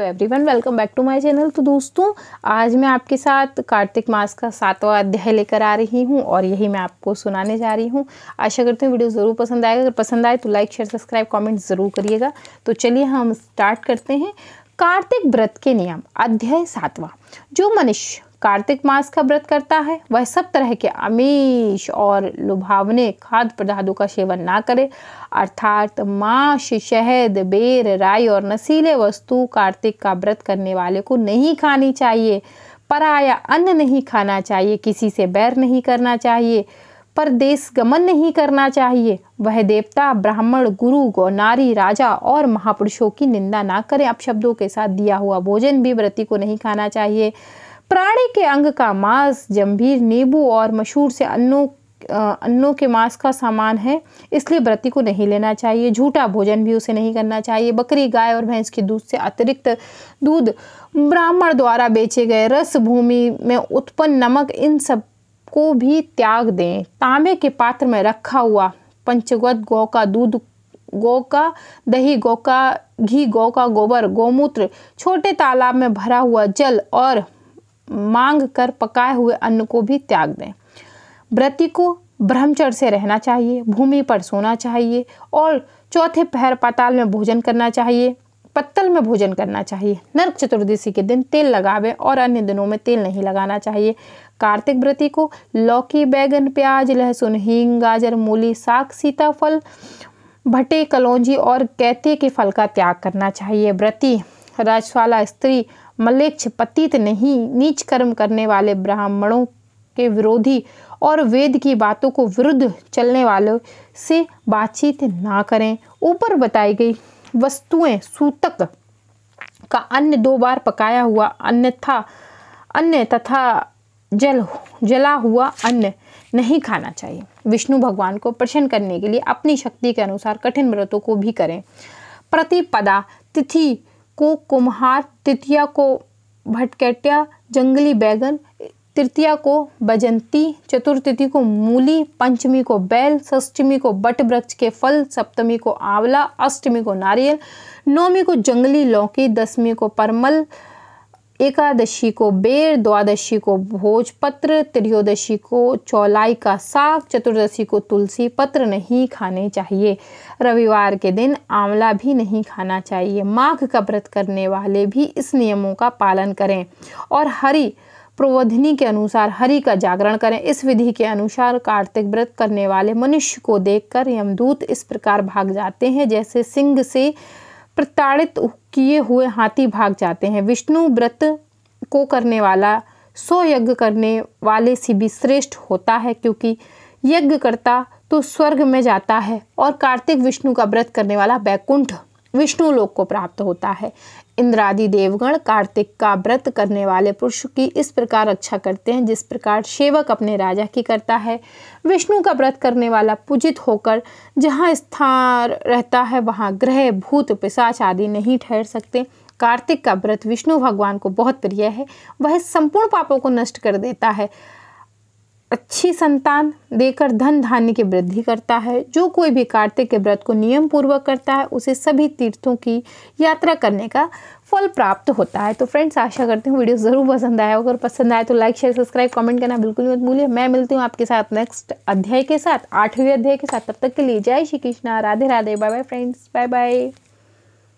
तो one welcome back to my channel तो दोस्तों आज मैं आपके साथ कार्तिक मास का सातवां अध्याय लेकर आ रही हूँ और यही मैं आपको सुनाने जा रही हूँ आशा करती हूँ वीडियो ज़रूर पसंद आएगा अगर पसंद आए तो लाइक शेयर सब्सक्राइब कमेंट ज़रूर करिएगा तो चलिए हम स्टार्ट करते हैं कार्तिक व्रत के नियम अध्याय सातवां जो मनुष्य कार्तिक मास का व्रत करता है वह सब तरह के अमीश और लुभावने खाद्य पदार्थों का सेवन ना करे अर्थात मांस शहद बेर राई और नशीले वस्तु कार्तिक का व्रत करने वाले को नहीं खानी चाहिए पराया अन्न नहीं खाना चाहिए किसी से बैर नहीं करना चाहिए पर देश गमन नहीं करना चाहिए वह देवता ब्राह्मण गुरु गौ नारी राजा और महापुरुषों की निंदा ना करें अपशब्दों के साथ दिया हुआ भोजन भी व्रती को नहीं खाना चाहिए प्राणी के अंग का मांस जम्भीर नींबू और मशहूर से अन्नों अन्नों के मांस का सामान है इसलिए व्रती को नहीं लेना चाहिए झूठा भोजन भी उसे नहीं करना चाहिए बकरी गाय और भैंस के दूध से अतिरिक्त दूध ब्राह्मण द्वारा बेचे गए रस भूमि में उत्पन्न नमक इन सब को भी त्याग दें तांबे के पात्र में रखा हुआ पंचगत गौ का दूध गौ का दही गौ का घी गौ का गोबर गौमूत्र छोटे तालाब में भरा हुआ जल और मांग कर पकाए हुए अन्न को भी त्याग दें व्रति को ब्रह्मचर्य से रहना चाहिए भूमि पर सोना चाहिए और चौथे पहर पाताल में भोजन करना चाहिए पत्तल में भोजन करना चाहिए नरक चतुर्दशी के दिन तेल लगावे और अन्य दिनों में तेल नहीं लगाना चाहिए कार्तिक व्रति को लौकी बैगन प्याज लहसुन हींग गाजर मूली साग सीताफल भटे कलौजी और कैते के फल का त्याग करना चाहिए व्रती राजवाला स्त्री मलेच्छ पतित नहीं नीच कर्म करने वाले ब्राह्मणों के विरोधी और वेद की बातों को विरुद्ध चलने वालों से बातचीत ना करें ऊपर बताई गई वस्तुएं सूतक का अन्य दो बार पकाया हुआ अन्य था अन्य तथा जल जला हुआ अन्न नहीं खाना चाहिए विष्णु भगवान को प्रसन्न करने के लिए अपनी शक्ति के अनुसार कठिन व्रतों को भी करें प्रतिपदा तिथि को कुम्हार तृतीया को भटकैटिया जंगली बैगन तृतीया को बजंती चतुर्थी को मूली पंचमी को बैल षष्टमी को बट वृक्ष के फल सप्तमी को आंवला अष्टमी को नारियल नौमी को जंगली लौकी दसवीं को परमल एकादशी को बेर द्वादशी को भोजपत्र त्रियोदशी को चौलाई का साग चतुर्दशी को तुलसी पत्र नहीं खाने चाहिए रविवार के दिन आंवला भी नहीं खाना चाहिए माघ का व्रत करने वाले भी इस नियमों का पालन करें और हरी प्रबोधिनी के अनुसार हरि का जागरण करें इस विधि के अनुसार कार्तिक व्रत करने वाले मनुष्य को देखकर यमदूत इस प्रकार भाग जाते हैं जैसे सिंह से प्रताड़ित किए हुए हाथी भाग जाते हैं विष्णु व्रत को करने वाला सो यज्ञ करने वाले से भी श्रेष्ठ होता है क्योंकि यज्ञ करता तो स्वर्ग में जाता है और कार्तिक विष्णु का व्रत करने वाला बैकुंठ विष्णु लोक को प्राप्त होता है इंद्रादि देवगण कार्तिक का व्रत करने वाले पुरुष की इस प्रकार रक्षा करते हैं जिस प्रकार सेवक अपने राजा की करता है विष्णु का व्रत करने वाला पूजित होकर जहाँ स्थान रहता है वहाँ ग्रह भूत पिशाच आदि नहीं ठहर सकते कार्तिक का व्रत विष्णु भगवान को बहुत प्रिय है वह संपूर्ण पापों को नष्ट कर देता है अच्छी संतान देकर धन धान्य की वृद्धि करता है जो कोई भी कार्तिक के व्रत को नियम पूर्वक करता है उसे सभी तीर्थों की यात्रा करने का फल प्राप्त होता है तो फ्रेंड्स आशा करती हूँ वीडियो ज़रूर पसंद आया अगर पसंद आए तो लाइक शेयर सब्सक्राइब कमेंट करना बिल्कुल मत भूलिए मैं मिलती हूँ आपके साथ नेक्स्ट अध्याय के साथ आठवें अध्याय के साथ तब तक के लिए जय Shri Krishna Radhe Radhe bye bye friends bye bye